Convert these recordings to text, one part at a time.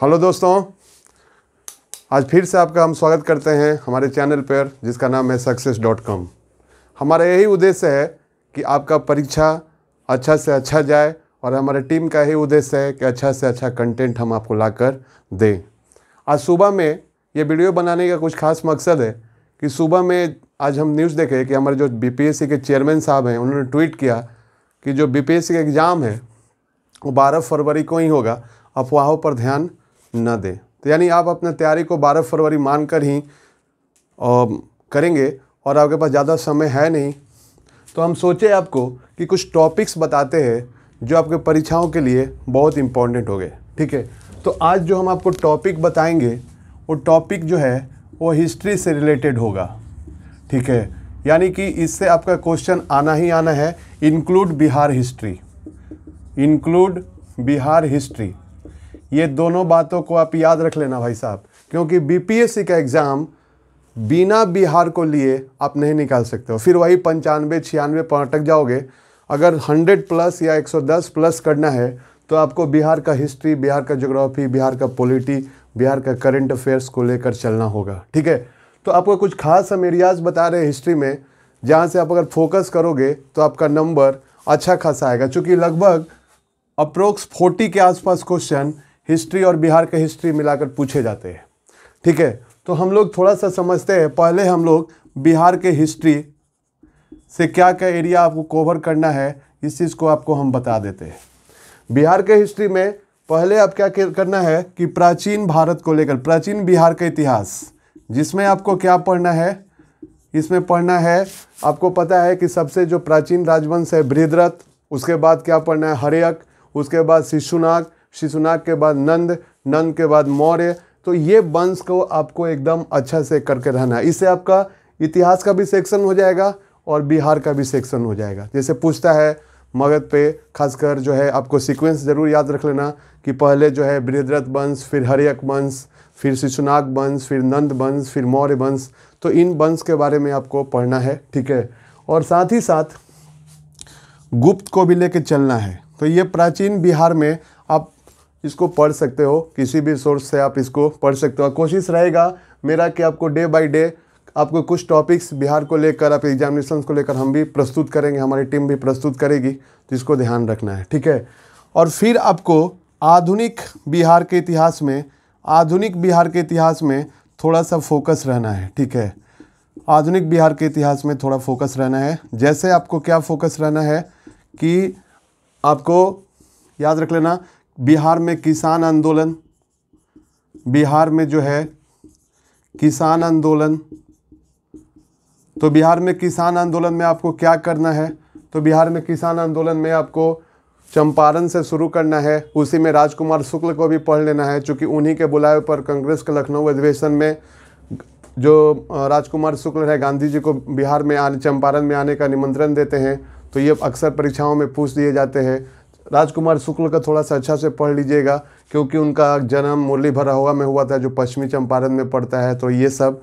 hello दोस्तों आज फिर से आपका हम स्वागत करते हैं हमारे चैनल पर जिसका नाम है सक्सेस डॉट कॉम हमारा यही उद्देश्य है कि आपका परीक्षा अच्छा से अच्छा जाए और हमारे टीम का यही उद्देश्य है कि अच्छा से अच्छा कंटेंट हम आपको ला कर दें आज सुबह में ये वीडियो बनाने का कुछ खास मकसद है कि सुबह में आज हम न्यूज़ देखें कि हमारे जो बीपीएससी के चेयरमैन साहब हैं उन्होंने ट्वीट किया कि जो बीपीएससी का एग्ज़ाम है वो बारह फरवरी को ही होगा अफवाहों पर ध्यान न दें तो यानी आप अपने तैयारी को 12 फरवरी मानकर ही करेंगे और आपके पास ज़्यादा समय है नहीं तो हम सोचे आपको कि कुछ टॉपिक्स बताते हैं जो आपके परीक्षाओं के लिए बहुत इम्पोर्टेंट हो गए ठीक है तो आज जो हम आपको टॉपिक बताएंगे वो टॉपिक जो है वो हिस्ट्री से रिलेटेड होगा ठीक है यानी कि इससे आपका क्वेश्चन आना ही आना है include Bihar history include Bihar history ये दोनों बातों को आप याद रख लेना भाई साहब क्योंकि बीपीएससी का एग्ज़ाम बिना बिहार को लिए आप नहीं निकाल सकते हो फिर वही पंचानवे छियानवे पटक जाओगे अगर 100 प्लस या 110 प्लस करना है तो आपको बिहार का हिस्ट्री बिहार का जोग्राफी बिहार का पॉलिटी बिहार का करंट अफेयर्स को लेकर चलना होगा ठीक है तो आपको कुछ खास हम एरियाज बता रहे हैं हिस्ट्री में जहाँ से आप अगर फोकस करोगे तो आपका नंबर अच्छा खासा आएगा चूँकि लगभग अप्रोक्स फोर्टी के आसपास क्वेश्चन हिस्ट्री और बिहार का हिस्ट्री मिलाकर पूछे जाते हैं ठीक है तो हम लोग थोड़ा सा समझते हैं पहले हम लोग बिहार के हिस्ट्री से क्या क्या एरिया आपको कवर करना है इस चीज़ को आपको हम बता देते हैं बिहार के हिस्ट्री में पहले आप क्या करना है कि प्राचीन भारत को लेकर प्राचीन बिहार का इतिहास जिसमें आपको क्या पढ़ना है इसमें पढ़ना है आपको पता है कि सबसे जो प्राचीन राजवंश है बृहद्रथ उसके बाद क्या पढ़ना है हरियक उसके बाद शिशुनाग शिशुनाग के बाद नंद नंद के बाद मौर्य तो ये वंश को आपको एकदम अच्छा से करके रहना है इससे आपका इतिहास का भी सेक्शन हो जाएगा और बिहार का भी सेक्शन हो जाएगा जैसे पूछता है मगध पे खासकर जो है आपको सीक्वेंस ज़रूर याद रख लेना कि पहले जो है बृहद्रथ वंश फिर हरियक वंश फिर शिशुनाग वंश फिर नंद वंश फिर मौर्य वंश तो इन वंश के बारे में आपको पढ़ना है ठीक है और साथ ही साथ गुप्त को भी लेके चलना है तो ये प्राचीन बिहार में आप इसको पढ़ सकते हो किसी भी सोर्स से आप इसको पढ़ सकते हो कोशिश रहेगा मेरा कि आपको डे बाय डे आपको कुछ टॉपिक्स बिहार को लेकर आप एग्जामिनेशन को लेकर हम भी प्रस्तुत करेंगे हमारी टीम भी प्रस्तुत करेगी तो इसको ध्यान रखना है ठीक है और फिर आपको आधुनिक बिहार के इतिहास में आधुनिक बिहार के इतिहास में थोड़ा सा फोकस रहना है ठीक है आधुनिक बिहार के इतिहास में थोड़ा फोकस रहना है जैसे आपको क्या फोकस रहना है कि आपको याद रख लेना बिहार में किसान आंदोलन बिहार में जो है किसान आंदोलन तो बिहार में किसान आंदोलन में आपको क्या करना है तो बिहार में किसान आंदोलन में आपको चंपारण से शुरू करना है उसी में राजकुमार शुक्ल को भी पढ़ लेना है चूँकि उन्हीं के बुलाए पर कांग्रेस के लखनऊ अधिवेशन में जो राजकुमार शुक्ल है गांधी जी को बिहार में आने चंपारण में आने का निमंत्रण देते हैं तो ये अक्सर परीक्षाओं में पूछ दिए जाते हैं राजकुमार शुक्ल का थोड़ा सा अच्छा से पढ़ लीजिएगा क्योंकि उनका जन्म मुरली भरावा में हुआ था जो पश्चिमी चंपारण में पड़ता है तो ये सब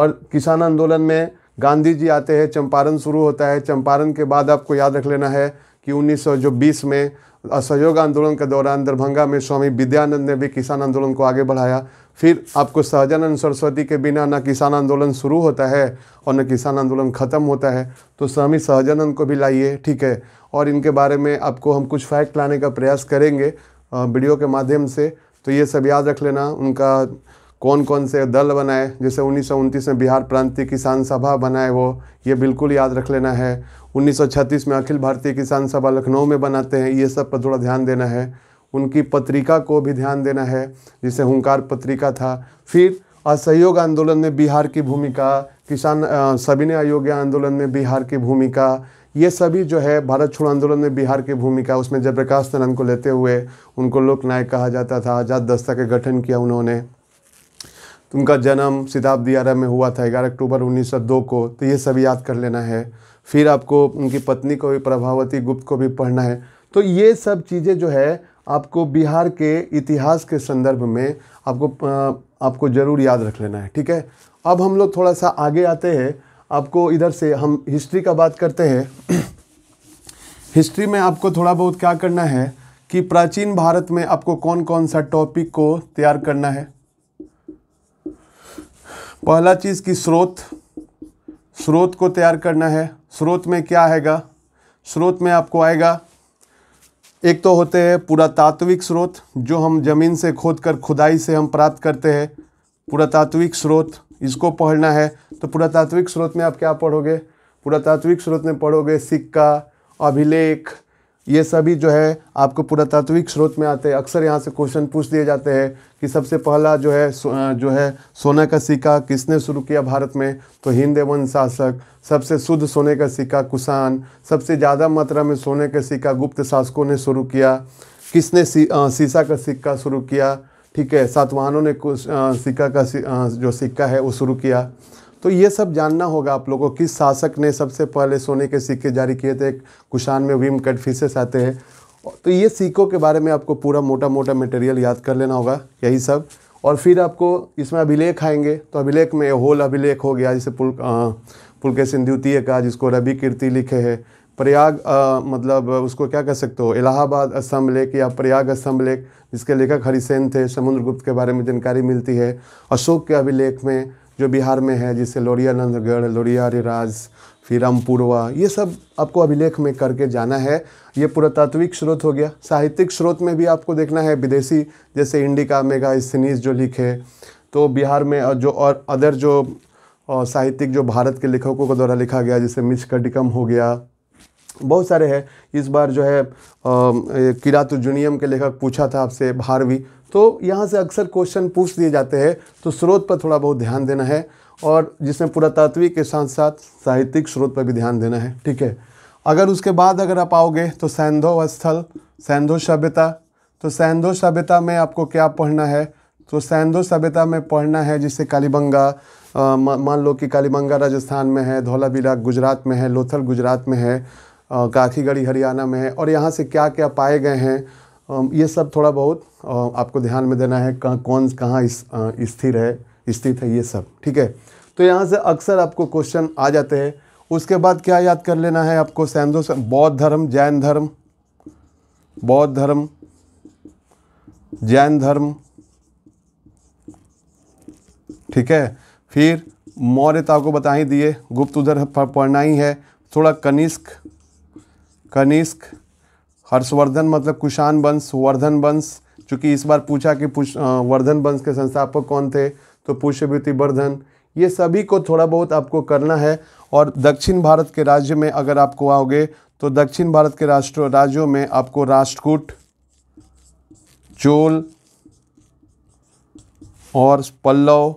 और किसान आंदोलन में गांधी जी आते हैं चंपारण शुरू होता है चंपारण के बाद आपको याद रख लेना है कि उन्नीस जो बीस में असहयोग आंदोलन के दौरान दरभंगा में स्वामी विद्यानंद ने भी किसान आंदोलन को आगे बढ़ाया फिर आपको सहजानंद सरस्वती के बिना न किसान आंदोलन शुरू होता है और न किसान आंदोलन ख़त्म होता है तो स्वामी सहजानंद को भी लाइए ठीक है और इनके बारे में आपको हम कुछ फैक्ट लाने का प्रयास करेंगे वीडियो के माध्यम से तो ये सब याद रख लेना उनका कौन कौन से दल बनाए जैसे उन्नीस में बिहार प्रांतीय किसान सभा बनाए वो ये बिल्कुल याद रख लेना है 1936 में अखिल भारतीय किसान सभा लखनऊ में बनाते हैं ये सब पर थोड़ा ध्यान देना है उनकी पत्रिका को भी ध्यान देना है जिसे हुंकार पत्रिका था फिर असहयोग आंदोलन में बिहार की भूमिका किसान सविनय अयोग्य आंदोलन में बिहार की भूमिका ये सभी जो है भारत छोड़ो आंदोलन में बिहार की भूमिका उसमें जयप्रकाश नारायण को लेते हुए उनको लोकनायक कहा जाता था आज़ाद दस्ता के गठन किया उन्होंने उनका जन्म शताब्दी आरा में हुआ था ग्यारह अक्टूबर 1902 को तो ये सभी याद कर लेना है फिर आपको उनकी पत्नी को भी प्रभावती गुप्त को भी पढ़ना है तो ये सब चीज़ें जो है आपको बिहार के इतिहास के संदर्भ में आपको आपको ज़रूर याद रख लेना है ठीक है अब हम लोग थोड़ा सा आगे आते हैं आपको इधर से हम हिस्ट्री का बात करते हैं हिस्ट्री में आपको थोड़ा बहुत क्या करना है कि प्राचीन भारत में आपको कौन कौन सा टॉपिक को तैयार करना है पहला चीज़ की स्रोत स्रोत को तैयार करना है स्रोत में क्या आएगा स्रोत में आपको आएगा एक तो होते हैं पुरातात्विक स्रोत जो हम ज़मीन से खोद कर खुदाई से हम प्राप्त करते हैं पुरातात्विक स्रोत इसको पढ़ना है तो पुरातात्विक स्रोत में आप क्या पढ़ोगे पुरातात्विक स्रोत में पढ़ोगे सिक्का अभिलेख ये सभी जो है आपको पुरातात्विक स्रोत में आते हैं अक्सर यहाँ से क्वेश्चन पूछ दिए जाते हैं कि सबसे पहला जो है जो है सोने का सिक्का किसने शुरू किया भारत में तो हिंद एवं शासक सबसे शुद्ध सोने का सिक्का कुषाण सबसे ज़्यादा मात्रा में सोने का सिक्का गुप्त शासकों ने शुरू किया किसने सीशा का सिक्का शुरू किया ठीक है सातवाहनों ने सिक्का का जो सिक्का है वो शुरू किया तो ये सब जानना होगा आप लोगों को किस शासक ने सबसे पहले सोने के सिक्के जारी किए थे कुशान में विम कट फीसेस आते हैं तो ये सिक्कों के बारे में आपको पूरा मोटा मोटा मटेरियल याद कर लेना होगा यही सब और फिर आपको इसमें अभिलेख आएंगे तो अभिलेख में होल अभिलेख हो गया जैसे पुल पुलके द्वितीय का जिसको रवि कीर्ति लिखे है प्रयाग आ, मतलब उसको क्या कह सकते हो इलाहाबाद असम लेख या प्रयाग असम लेख जिसके लेखक हरिसेन थे समुद्रगुप्त के बारे में जानकारी मिलती है अशोक के अभिलेख में जो बिहार में है जैसे लोरिया नंदगढ़ लोरिया रिराज फिरम ये सब आपको अभिलेख में करके जाना है ये पुरातात्विक स्रोत हो गया साहित्यिक स्रोत में भी आपको देखना है विदेशी जैसे इंडिका मेगा स्नीस जो लिखे तो बिहार में जो और अदर जो साहित्यिक जो भारत के लेखकों के द्वारा लिखा गया जैसे मिश कटिकम हो गया बहुत सारे हैं इस बार जो है किरात के लेखक पूछा था आपसे भारवी तो यहाँ से अक्सर क्वेश्चन पूछ दिए जाते हैं तो स्रोत पर थोड़ा बहुत ध्यान देना है और जिसमें पुरातात्विक के साथ साथ साहित्यिक स्रोत पर भी ध्यान देना है ठीक है अगर उसके बाद अगर आप आओगे तो सैंधो स्थल सैंधो सभ्यता तो सैंधो सभ्यता में आपको क्या पढ़ना है तो सैंधो सभ्यता में पढ़ना है जिससे कालीबंगा मान लो कि कालीबंगा राजस्थान में है धौलावीरा गुजरात में है लोथल गुजरात में है काखीगढ़ी हरियाणा में है और यहाँ से क्या क्या पाए गए हैं ये सब थोड़ा बहुत आपको ध्यान में देना है कहाँ कौन कहाँ स्थिर है स्थित है ये सब ठीक है तो यहाँ से अक्सर आपको क्वेश्चन आ जाते हैं उसके बाद क्या याद कर लेना है आपको सैंधो बौद्ध धर्म जैन धर्म बौद्ध धर्म जैन धर्म ठीक है फिर मौर्यता को बता ही दिए गुप्त उधर पढ़ना ही है थोड़ा कनिष्क कनिष्क हर्षवर्धन मतलब कुशान वंश वर्धन वंश चूँकि इस बार पूछा कि पुष वर्धन वंश के संस्थापक कौन थे तो पुष्यवृत्ति वर्धन ये सभी को थोड़ा बहुत आपको करना है और दक्षिण भारत के राज्य में अगर आपको आओगे तो दक्षिण भारत के राष्ट्र राज्यों में आपको राष्ट्रकूट चोल और पल्लव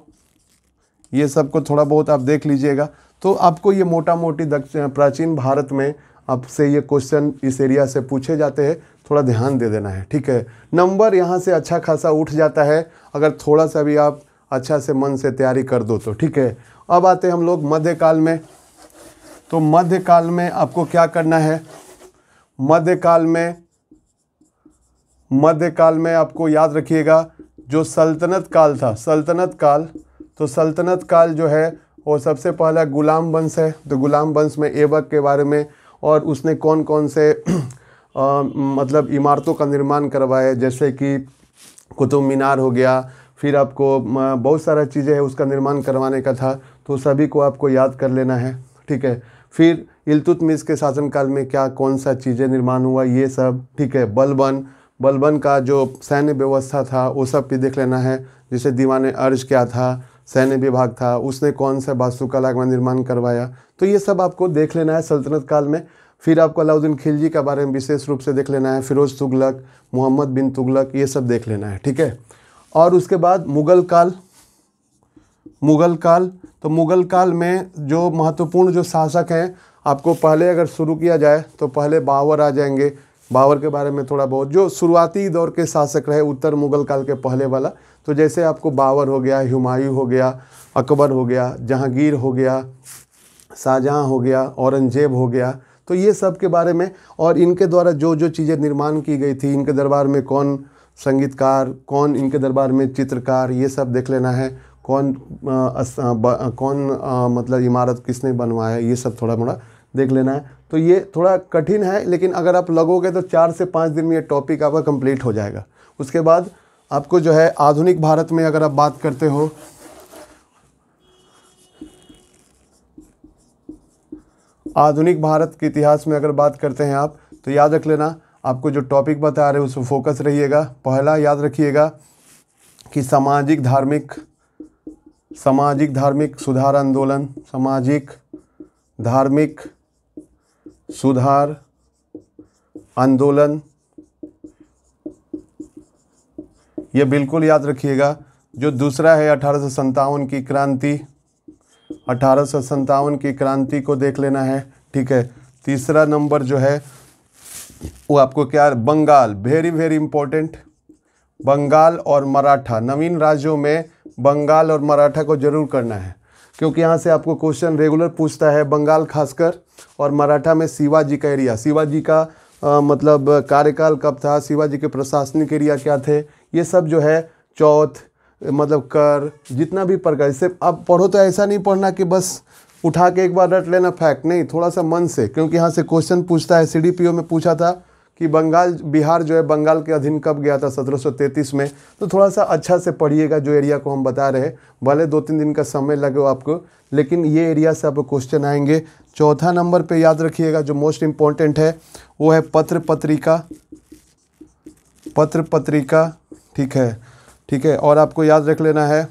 ये सब को थोड़ा बहुत आप देख लीजिएगा तो आपको ये मोटा मोटी दक्षिण प्राचीन भारत में आपसे ये क्वेश्चन इस एरिया से पूछे जाते हैं थोड़ा ध्यान दे देना है ठीक है नंबर यहाँ से अच्छा खासा उठ जाता है अगर थोड़ा सा भी आप अच्छा से मन से तैयारी कर दो तो ठीक है अब आते हैं हम लोग मध्यकाल में तो मध्यकाल में आपको क्या करना है मध्यकाल में मध्यकाल में आपको याद रखिएगा जो सल्तनत काल था सल्तनत काल तो सल्तनत काल जो है वो सबसे पहला गुलाम वंश है तो गुलाम वंश में एबक के बारे में और उसने कौन कौन से आ, मतलब इमारतों का निर्माण करवाया जैसे कि कुतुब मीनार हो गया फिर आपको बहुत सारा चीज़ें हैं उसका निर्माण करवाने का था तो सभी को आपको याद कर लेना है ठीक है फिर इलतुतमिस के शासनकाल में क्या कौन सा चीज़ें निर्माण हुआ ये सब ठीक है बलबन बलबन का जो सैन्य व्यवस्था था वो सब भी देख लेना है जैसे दीवान अर्ज क्या था सैन्य विभाग था उसने कौन सा वास्तुकला का निर्माण करवाया तो ये सब आपको देख लेना है सल्तनत काल में फिर आपको अलाउद्दीन खिलजी के बारे में विशेष रूप से देख लेना है फिरोज तुगलक मोहम्मद बिन तुगलक ये सब देख लेना है ठीक है और उसके बाद मुग़ल काल मुग़ल काल तो मुग़ल काल में जो महत्वपूर्ण जो शासक हैं आपको पहले अगर शुरू किया जाए तो पहले बावर आ जाएंगे बाबर के बारे में थोड़ा बहुत जो शुरुआती दौर के शासक रहे उत्तर मुगल काल के पहले वाला तो जैसे आपको बाबर हो गया हुमायूं हो गया अकबर हो गया जहांगीर हो गया शाहजहाँ हो गया औरंगजेब हो गया तो ये सब के बारे में और इनके द्वारा जो जो चीज़ें निर्माण की गई थी इनके दरबार में कौन संगीतकार कौन इनके दरबार में चित्रकार ये सब देख लेना है कौन आ, अस, आ, ब, कौन आ, मतलब इमारत किसने बनवाया ये सब थोड़ा मोड़ा देख लेना है तो ये थोड़ा कठिन है लेकिन अगर आप लगोगे तो चार से पाँच दिन में ये टॉपिक आपका कंप्लीट हो जाएगा उसके बाद आपको जो है आधुनिक भारत में अगर आप बात करते हो आधुनिक भारत के इतिहास में अगर बात करते हैं आप तो याद रख लेना आपको जो टॉपिक बता रहे हैं उस पर फोकस रहिएगा पहला याद रखिएगा कि सामाजिक धार्मिक सामाजिक धार्मिक सुधार आंदोलन सामाजिक धार्मिक सुधार आंदोलन ये बिल्कुल याद रखिएगा जो दूसरा है अठारह की क्रांति अठारह की क्रांति को देख लेना है ठीक है तीसरा नंबर जो है वो आपको क्या Bengal very very important Bengal और मराठा नवीन राज्यों में बंगाल और मराठा को जरूर करना है क्योंकि यहाँ से आपको क्वेश्चन रेगुलर पूछता है बंगाल खासकर और मराठा में शिवाजी का एरिया शिवाजी का आ, मतलब कार्यकाल कब था शिवाजी के प्रशासनिक एरिया क्या थे ये सब जो है चौथ मतलब कर जितना भी प्रकार इससे अब पढ़ो तो ऐसा नहीं पढ़ना कि बस उठा के एक बार रट लेना फैक्ट नहीं थोड़ा सा मन से क्योंकि यहाँ से क्वेश्चन पूछता है सी में पूछा था कि बंगाल बिहार जो है बंगाल के अधीन कब गया था 1733 में तो थोड़ा सा अच्छा से पढ़िएगा जो एरिया को हम बता रहे हैं भले दो तीन दिन का समय लगे आपको लेकिन ये एरिया से आपको क्वेश्चन आएंगे चौथा नंबर पे याद रखिएगा जो मोस्ट इम्पॉर्टेंट है वो है पत्र पत्रिका पत्र पत्रिका ठीक है ठीक है और आपको याद रख लेना है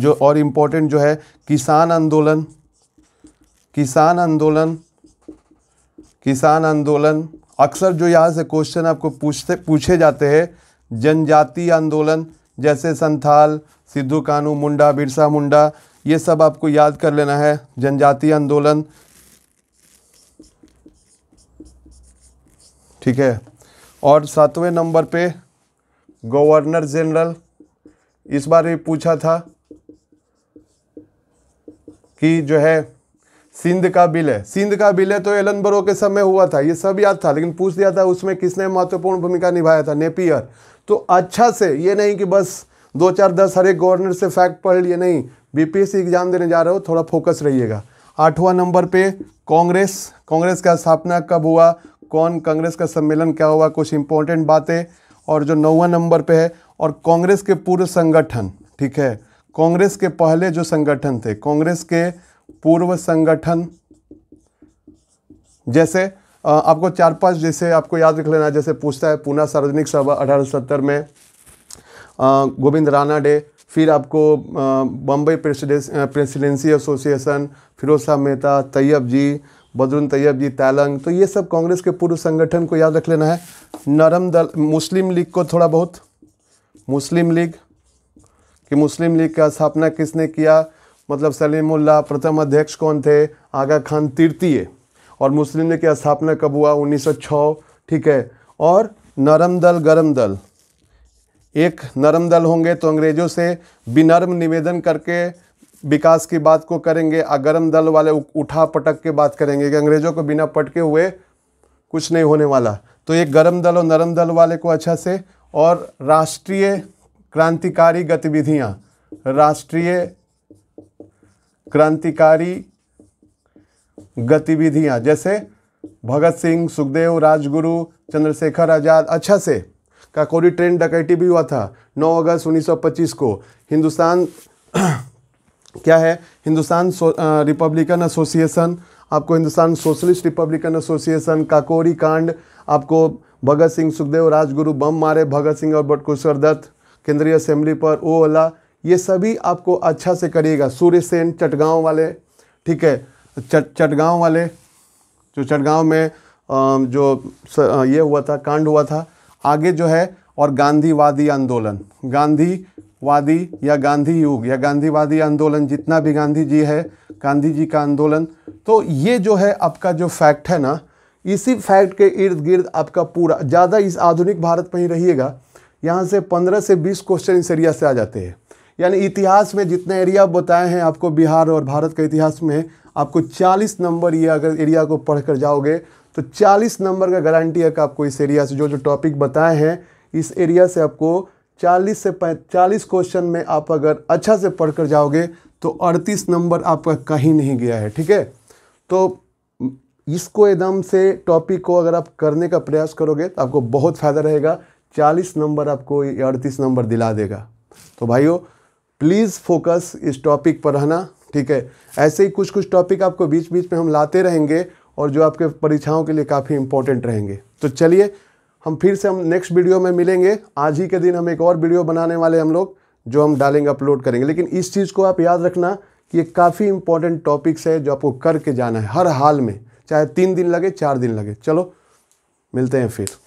जो और इम्पोर्टेंट जो है किसान आंदोलन किसान आंदोलन किसान आंदोलन अक्सर जो यहाँ से क्वेश्चन आपको पूछते पूछे जाते हैं जनजाति आंदोलन जैसे संथाल सिद्धू कानू मुंडा बिरसा मुंडा ये सब आपको याद कर लेना है जनजाति आंदोलन ठीक है और सातवें नंबर पे गवर्नर जनरल इस बार भी पूछा था कि जो है सिंध का बिल है सिंध का बिल है तो एलन बरो के समय हुआ था ये सब याद था लेकिन पूछ दिया था उसमें किसने महत्वपूर्ण भूमिका निभाया था नेपियर तो अच्छा से ये नहीं कि बस दो चार दस हर एक गवर्नर से फैक्ट पढ़ लिए नहीं बीपीएससी एग्जाम देने जा रहे हो थोड़ा फोकस रहिएगा आठवां नंबर पे कांग्रेस कांग्रेस का स्थापना कब हुआ कौन कांग्रेस का सम्मेलन क्या हुआ कुछ इंपॉर्टेंट बातें और जो नौवा नंबर पे है और कांग्रेस के पूर्व संगठन ठीक है कांग्रेस के पहले जो संगठन थे कांग्रेस के पूर्व संगठन जैसे आपको चार पांच जैसे आपको याद रख लेना जैसे पूछता है पूना सार्वजनिक सभा अठारह सत्तर में गोविंद राणा डे फिर आपको Bombay presidency association Firoz Shah Mehta Tyabji Badruddin Tyabji Telang तो ये सब कांग्रेस के पूर्व संगठन को याद रख लेना है नरम दल मुस्लिम लीग को थोड़ा बहुत मुस्लिम लीग कि मुस्लिम लीग का स्थापना किसने किया मतलब सलीमुल्ला प्रथम अध्यक्ष कौन थे आगा खान तृतीय और मुस्लिम लीग की स्थापना कब हुआ 1906 ठीक है और नरम दल गरम दल एक नरम दल होंगे तो अंग्रेज़ों से विनर्म निवेदन करके विकास की बात को करेंगे और गरम दल वाले उठा पटक के बात करेंगे कि अंग्रेज़ों को बिना पटके हुए कुछ नहीं होने वाला तो ये गरम दल और नरम दल वाले को अच्छा से और राष्ट्रीय क्रांतिकारी गतिविधियाँ राष्ट्रीय क्रांतिकारी गतिविधियां जैसे भगत सिंह सुखदेव राजगुरु चंद्रशेखर आज़ाद अच्छा से काकोरी ट्रेन डकैती भी हुआ था 9 अगस्त 1925 को हिंदुस्तान क्या है हिंदुस्तान रिपब्लिकन एसोसिएशन आपको Hindustan socialist republican association Kakori कांड आपको भगत सिंह सुखदेव राजगुरु बम मारे भगत सिंह और बटकुशर दत्त केंद्रीय असेंबली पर ओ अला ये सभी आपको अच्छा से करिएगा सूर्य सेन चटगाँव वाले ठीक है चट चटगाँव वाले जो चटगाँव में जो ये हुआ था कांड हुआ था आगे जो है और गांधीवादी आंदोलन गांधीवादी या गांधी युग या गांधीवादी आंदोलन जितना भी गांधी जी है गांधी जी का आंदोलन तो ये जो है आपका जो फैक्ट है ना इसी फैक्ट के इर्द गिर्द आपका पूरा ज़्यादा इस आधुनिक भारत में ही रहिएगा यहाँ से पंद्रह से बीस क्वेश्चन इस एरिया से आ जाते हैं यानी इतिहास में जितने एरिया बताए हैं आपको बिहार और भारत के इतिहास में आपको 40 नंबर ये अगर एरिया को पढ़ कर जाओगे तो 40 नंबर का गारंटी है कि आपको इस एरिया से जो जो टॉपिक बताए हैं इस एरिया से आपको 40 से पैंतालीस क्वेश्चन में आप अगर अच्छा से पढ़ कर जाओगे तो 38 नंबर आपका कहीं नहीं गया है ठीक है तो इसको एकदम से टॉपिक को अगर आप करने का प्रयास करोगे तो आपको बहुत फ़ायदा रहेगा चालीस नंबर आपको अड़तीस नंबर दिला देगा तो भाइयों प्लीज़ फोकस इस टॉपिक पर रहना ठीक है ऐसे ही कुछ कुछ टॉपिक आपको बीच बीच में हम लाते रहेंगे और जो आपके परीक्षाओं के लिए काफ़ी इंपॉर्टेंट रहेंगे तो चलिए हम फिर से हम नेक्स्ट वीडियो में मिलेंगे आज ही के दिन हम एक और वीडियो बनाने वाले हम लोग जो हम डालेंगे अपलोड करेंगे लेकिन इस चीज़ को आप याद रखना कि ये काफ़ी इंपॉर्टेंट टॉपिक्स है जो आपको करके जाना है हर हाल में चाहे तीन दिन लगे चार दिन लगे चलो मिलते हैं फिर